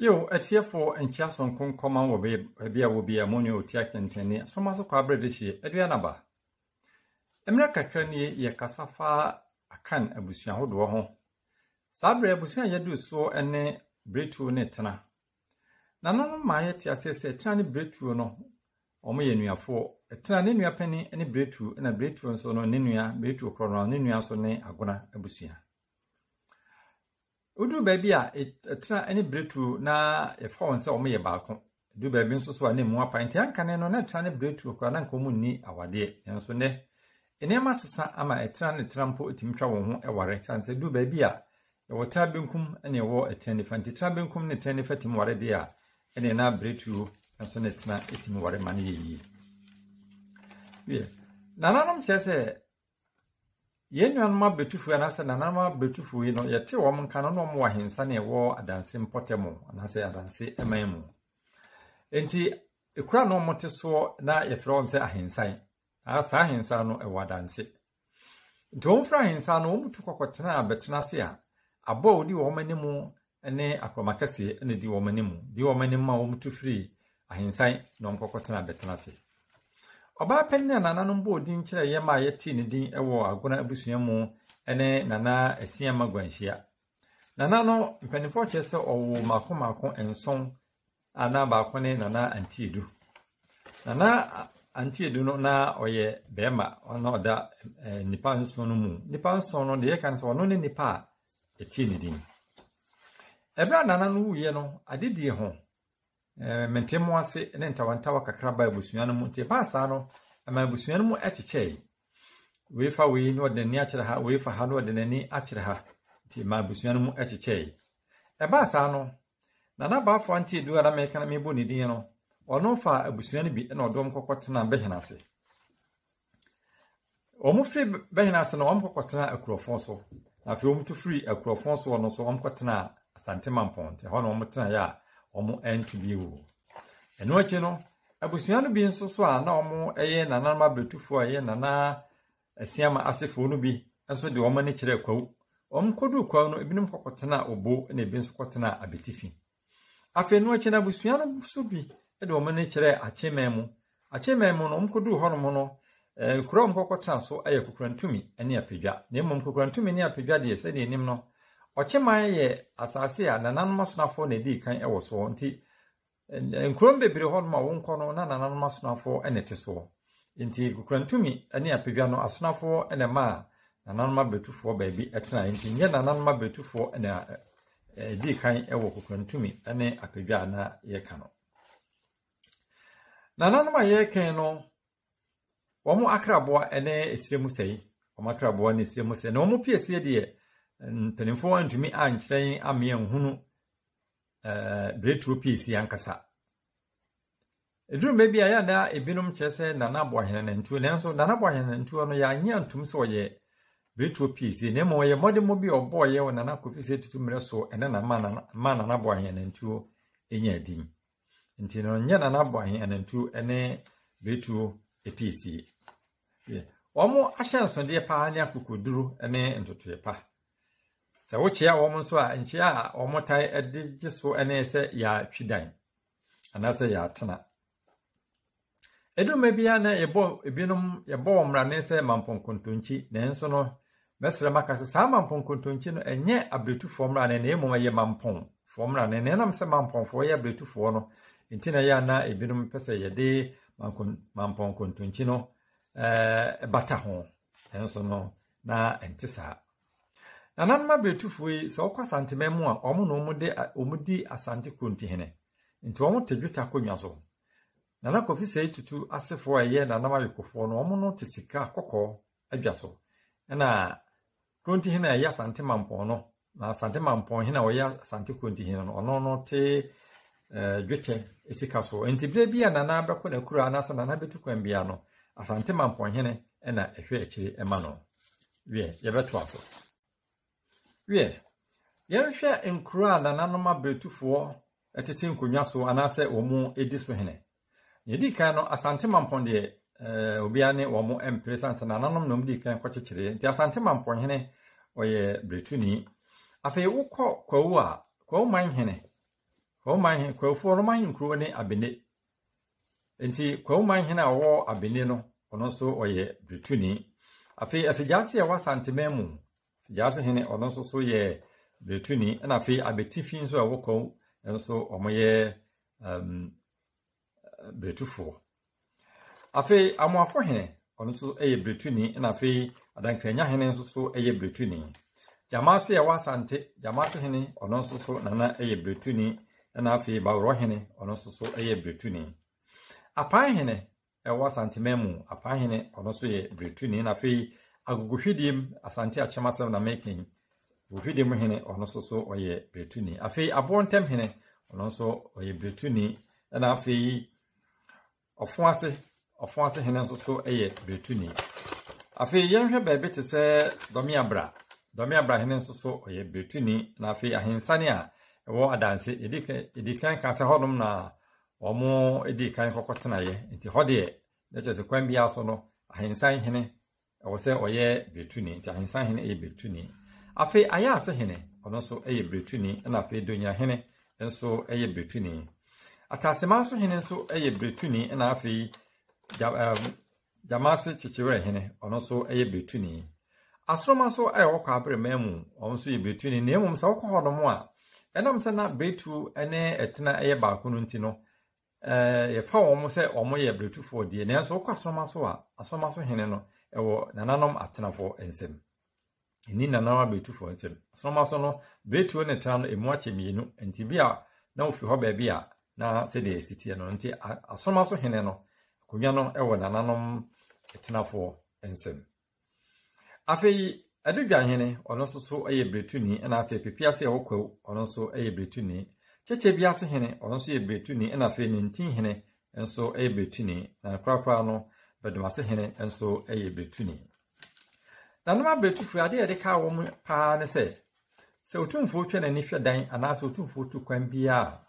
Yo, atiefo nkyiaso nkonkɔma wɔ baabi a wɔ a mo ne otia kɛntɛnne soma so kɔ abrɛ de hyɛ adua naba. Mmerɛ kakra nie yɛkasa fa akan abusua hodoɔ ho. Saa berɛ abusua a yɛduru soɔ ne bretuo ne tena. Nanom ma yɛte aseɛ sɛ tena ne bretuo no wɔn yɛ nuafoɔ. Tena ne nua panin ne bretuo na bretuo nso no ne nua bretuo korɔ no ne nua nso ne agona abusua. woduru baabi a ɛtena e-, ne bretuo na yɛfa wɔn sɛ wɔn yɛ baako duru baabi nso so a ne mu apan te ankane no na ɛtena ne bretuo koraa na nka wɔn nni awadeɛ nanso nɛ nneɛma sesa ama ɛtena ne tena mpo tumi twa wɔn ho ware san sɛ duru baabi a ɛwɔ tena benkum ne ɛwɔ tena nifa nti tena benkum ne tena nifa tumi ware deɛ a ɛne na bretuo nso ne tena tumi ware ma no yɛ yie nananom kyerɛ sɛ yɛn nuanom abɛtufoɔ anaasɛ nananom abɛtufoɔ yi no yɛte wɔn nka no na wɔn wɔ ahensa na ɛwɔ adanse mpɔtɛ mu anaasɛ adanse ɛman mu nti ekura na wɔte soɔ na yɛfrɛ wɔn sɛ ahensan a saa ahensan no ɛwɔ adanse nti wɔn fura no wɔn tu kɔkɔtena abɛtena ase a abɔ a odi wɔn anim ne akoroma kɛseɛ na di wɔn anim di wɔn anim a wɔn tu firi ahensan na wɔn kɔkɔtena abɛtena ase. ɔbaa panyin a nananom bɔ odin kyerɛeɛ ma yɛtee ne din wɔ agona abusua mu ne nana asiama guanhyia nana no mpanimfoɔ kyerɛ sɛ ɔwo mako mako nson anaa baako ne nana antiedu nana antiedu no na ɔyɛ barima ɔna ɔda eh, nipa nson no mu nipa nson no deɛ yɛka no sɛ ɔno ne nipa a ɛtie ne din ɛberɛ a nana no wuyɛ no ade die ho mmentem eh, ase ne ntawantawa kakra baa abusua no mu nti ɛbaa no ama abusua no mu kyekyɛe wei fa wei ɔde n'ani akyerɛ ha wei fa ha ɔde n'ani akyerɛ ha nti ma abusua no mu kyekyɛe ɛbaa saa no nana baafoɔ edu a na mɛka na mɛbɔ ne din no ɔno fa abusua no bi na ɔdɔm kɔkɔ tena bɛhina ase wɔn fi bɛhina ase na wɔn kɔkɔ tena akurɔfoɔ so afei wɔn firi akurɔfoɔ so na wɔn wɔn ntumi wu ɛno akyi no abusua no bi nso so a na wɔn yɛ nananma abrɛtufoɔ a ɛyɛ nana asiama asefoɔ no bi nso de wɔn ani kyerɛ kwawu wɔn kɔduu kwawu no ebinom tena obo na ebi nso kɔtena abetifi afei no akyi no abusua no nso bi ɛde wɔn ani kyerɛ akyemɛn mu akyemɛn mu no wɔn kɔduu hɔnom no ɛɛ kura wɔn kɔkɔtena so yɛ kɔkɔrantumi ne apagya na mmom kɔkɔrantumi ne apagya deɛ sɛdeɛ anim no ɔkyeman yɛ asase a nananom asonafoɔ na ɛdii kan wɔ soɔ nti nkurom bebree hɔ nom a wonkɔ no na nananom asonafoɔ na ɛte soɔ nti kukurantumi ne apagya no asonafoɔ na ma a nananom abɛtufoɔ baabi tena nti nyɛ nananom abɛtufoɔ na ɛdii kan wɔ kukurantumi ne a na yɛka no nananom a yɛrekan no wɔn akraboa ne esire mu sɛe wɔn akraboa ne esire mu sɛe na wɔn piesie deɛ mpanimfoɔ antumi ankyerɛ yɛn ama yɛnhunu eh, bretuo piece yɛn ankasa eduru baabi a yɛada ebinom kyerɛ sɛ nana aboahene nantuo nanso nana aboahene nantuo no yɛanye antum sɛ ɔyɛ bretuo piece na mmom ɔyɛ mmɔdemmɔ bi a ɔbɔɔyɛ wɔ nana kofi sɛ tutu mmerɛ so ɛne na ma nana aboahene nantuo nya adin nti no nyɛ nana aboahene nantuo ne bretuo piece wɔn ahyɛnsodeɛ paa ne akokoduro ne ntotoeɛ pa sɛ wokyea wɔn nso a nkyea a wɔn tan de gye so ne sɛ yɛatwi dan anaasɛ yɛatena edumɛ bia na yɛbɔ ebinom yɛbɔ wɔn mmerane sɛ mampɔnkontonkyi nanso no mɛsrɛ maka sɛ saa mampɔnkontonkyi no ɛnyɛ aberetufoɔ mmerane na mmom ɛyɛ mampɔnfoɔ mmerane na ɛnam sɛ mampɔnfoɔ yɛ aberetufoɔ no nti na ɛyɛ ana ebinom pɛ sɛ yɛde mampɔnkontonkyi no ɛɛ bata ho nanso no na ɛnte saa. nananma beretufoɔ yi sɛ ɔkɔ asantema mu a ɔmo na ɔmo de ɔmo di asante konti hene nti ɔmo te dwetɛ akonnwa so nana kofi sɛ etutu asefoɔ a ɛyɛ nanam ayokofoɔ no ɔmo no te sika kɔkɔɔ adwa so ɛna konti hene a ɛyɛ asante mpɔn no na asante mpɔn hene a ɔyɛ asante konti hene no ɔno no te ɛɛ eh, dwetɛ esika so nti bere bi a nana bɛkɔ n'akura anaasɛ nana bɛtu kwan bia no asante mpɔn hene ɛna ɛhwɛ akyire ɛma no wiɛ yɛbɛto aso. hwɛ yɛnhwɛ nkuro a nananom aberetufoɔ tete nkonnwa so anaasɛ wɔn di so hene yɛdi kan no asante mampɔn deɛ ɛɛ obia ne wɔn mpere sansa nananom na wɔn di kan kɔkyekyere nti asante mampɔn hene ɔyɛ beretuni afei wokɔ kwawu a kwawu man hene kwawu man hene kwawufoɔ no man nkuro ne abene nti kwawu man hene a ɔwɔ abene no ɔno nso ɔyɛ beretuni afei afidie ase a wasante man mu. gyaase hene ɔno nso so yɛ birituni ɛna afei abetifi nso a ɛwɔ kɔn nso wɔyɛ um, bretufoɔ. afei amoafo hene ɔno nso yɛ birituni ɛna afei adankanya hene nso so yɛ birituni gyamaase a ɛwɔ asante gyamaase hene ɔno nso so nana yɛ birituni ɛna afei baworɔ hene ɔno nso so yɛ birituni apan hene ɛwɔ e asanteman mu apan hene ɔno nso yɛ birituni ɛna afei. agogohwedeɛm asante akyɛmasɛm na making gogohwedeɛm hene ɔno nso so ɔyɛ bretuni afei aboɔntɛm hene ɔno nso ɔyɛ bretuni ɛna afei ɔfo ase ɔfo ase hene nso so yɛ bretuni afei yɛnhwɛ baabi te sɛ abra, dɔmeabra dɔmeabra hene nso so ɔyɛ bretuni na afei ahensane a ɛwɔ adanse yɛdi kan ka sɛ hɔnom na wɔn di kan kɔkɔ tenaeɛ nti hɔ deɛ ɛkyɛ sɛ kwan biara so no ahensan hene ɛwɔ sɛ ɔyɛ bretuni nti ahensan hene yɛ bretuni afei ayaase hene ɔno nso yɛ bretuni ɛna afei donya hene nso yɛ bretuni atasema nso hene nso yɛ bretuni ɛna afei kyekyere hene nso yɛ bretuni asoroma nso a ɛwɔ kɔ mu ɔno nso yɛ bretuni na emu sɛ ɔkɔ hɔ a ɛnam sɛ na bretu ne a ɛwɔ nananom atenafo nsam ɛni nananom abɛtufoɔ nsam asoroma so no beretuo ne tra no emu akyɛ mmienu nti bi a na ofiri hɔ baabi a na sɛdeɛ esitiɛ no nti asoroma so hene no akonnwa no ɛwɔ nananom atenafoɔ nsam afei adodwahene ɔno nso so yɛ beretuni ɛna afei pepiase a ɛwɔ kwawu ɔno nso yɛ beretuni kyekye bi ase hene ɔno nso yɛ beretuni ɛna afei ne ntin hene nso yɛ beretuni na korakora no bɛdumasehene nso yɛ bɛtuni nanom aberɛtufoɔ adeɛ yɛde kaa wɔn paa ne sɛ sɛ otumfoɔ twa n'ani hwɛ dan anaasɛ otumfoɔ tu kwan biara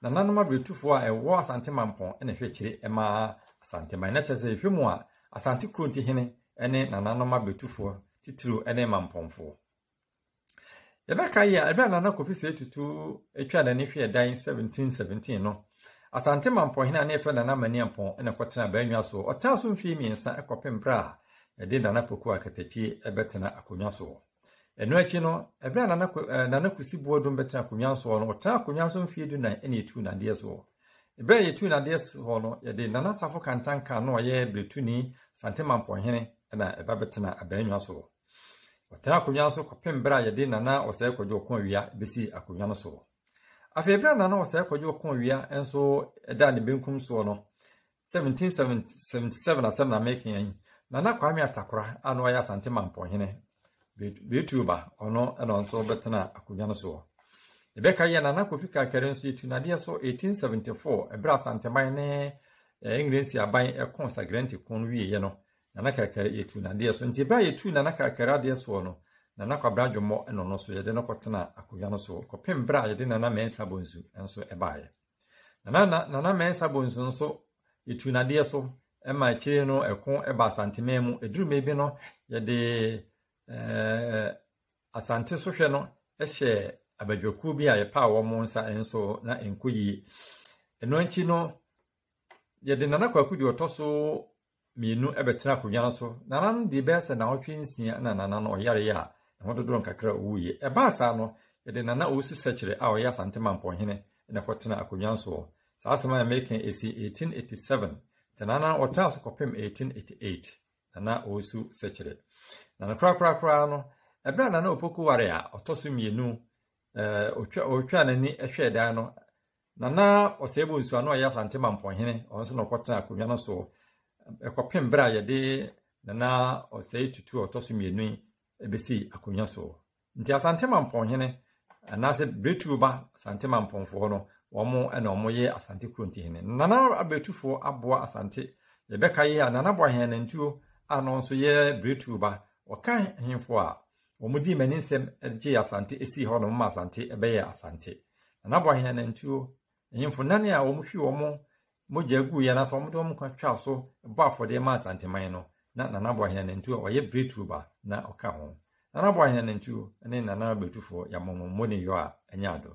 na nanom aberɛtufoɔ a ɛwɔ asante mampɔn na hwɛ kyire maa asante man na kyerɛ sɛ ehwɛ mu a asante kuronti hene ne nananom aberɛtufoɔ titiriw ne mampɔnfoɔ yɛbɛka yi a ɛbɛn nana kofi sɛ etutu atwa n'ani hwɛ dan seventeen, no asante mampɔhene a ne yɛfrɛ nana mani mpɔn ɛna kɔtena baanwa so ɔtena so mfii mmiɛnsa ɛkɔpem berɛ a ɛde nana poku a katakyi ɛbɛtena akonnwa so ɛno akyi no ɛberɛ a nana nana kusi boɔ dom bɛtena akonnwa so no ɔtena akonnwa so mfii dunan ɛna yɛtu nadeɛ so ɛberɛ a yɛtu nadeɛ hɔ no yɛde nana safo kantanka no ɔyɛ beretuni sante mampɔhene ɛna ɛba bɛtena abaanwa so ɔtena akonnwa so kɔpem berɛ a yɛde nana ɔsɛe kɔgye ɔkɔn wia bɛsi akonnwa no so afei bere na na ɔsɛ kɔgye ɔkɔ wia nso ɛda ne benkum soɔ no 1777 asɛm na mekin yi na na kwame atakora a na ɔyɛ asante mampɔhene betuba ɔno na ɔnso bɛtena akonnwa no soɔ rebeka na na kofi kakari nso etu nadeɛ so 1874 ɛbere asanteman ne engrensi eh, aban ɛkɔn sagrante kɔn wieɛ no na na kakari etu nadeɛ so nti bere a yɛtu na na kakari adeɛ soɔ no nana kwabra adwemmɔ ɛna ɔno nso yɛde no kɔtena akonnwa no so kɔpem berɛ a yɛde nana mɛnsa bonsu nso ɛbaeɛ nana nana mɛnsa bonsu nso yɛtu nadeɛ so ɛma akyire no ɛko ɛba asantema mu ɛduruma bi no yɛde ɛɛ asante so hwɛ no ɛhyɛ abadwakuo bi a yɛpaa wɔn nsa nso na nko yie ɛno akyi no yɛde nana kwaku deɛ ɔtɔ so mmienu ɛbɛtena akonnwa no so nana no deɛ bɛyɛ sɛ naawɔtwe nsia na nana no ɔyare yɛ a ho dodoɔ nkakra ɔwuiɛ ɛbaa saa no yɛde nana ɔwusu sɛkyerɛ a ɔyɛ asantema mpɔnhene na kɔtena akonnwa nso hɔ saa asɛm a yɛmɛka ɛsi 1887 te ɔtena so kɔpem 1888 nana ɔwusu sɛkyerɛ na no korakorakora no ɛberɛ a nana ɔpoko ware a ɔtɔ so mmienu ɔtwa n'ani hwɛ dan no nana ɔsɛɛbɔ nsuo no ɔyɛ asantema mpɔnhene ɔno nso na ɔkɔtena akonnwa no so ɛkɔpem berɛ a yɛde nana ɔsɛe tutu ɔtɔ so mmienu yi ebesi akonnwa so nti asantemampɔnhene anaasɛ beretuo ba asantemampɔnfoɔ no wɔn na wɔyɛ asante hene nana aberetufoɔ aboa asante yɛbɛka yi a nana aboa hɛnantuo a no nso yɛ beretuo ba wɔka ahemfo a wɔdi mani nsɛm gye asante esi hɔ nom ma asante bɛyɛ asante nana aboa hɛnantuo ahemfo nane a wɔhwi wɔn mogya gu yɛn asɔ wɔn de wɔn kwa twa so bɔ afɔdeɛ ma asante asanteman no na nana bɔhena nantuo a ɔyɛ breakthrough ba na ɔka ho nana bɔhena nantuo ne nana abɛtufoɔ yɛamɔmɔmmɔ ne yɔ a ɛnyɛ adɔ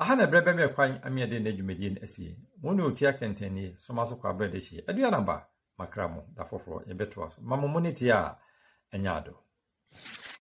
aha na ɛberɛ bɛmɛ kwan ameɛde na adwumadie no asie mo ne ɔtia kɛntɛnnie soma so kɔ aberɛ de hyie adua naba makra mo da foforɔ yɛbɛtoa so ma mo mo ne tie a ɛnyɛ adɔ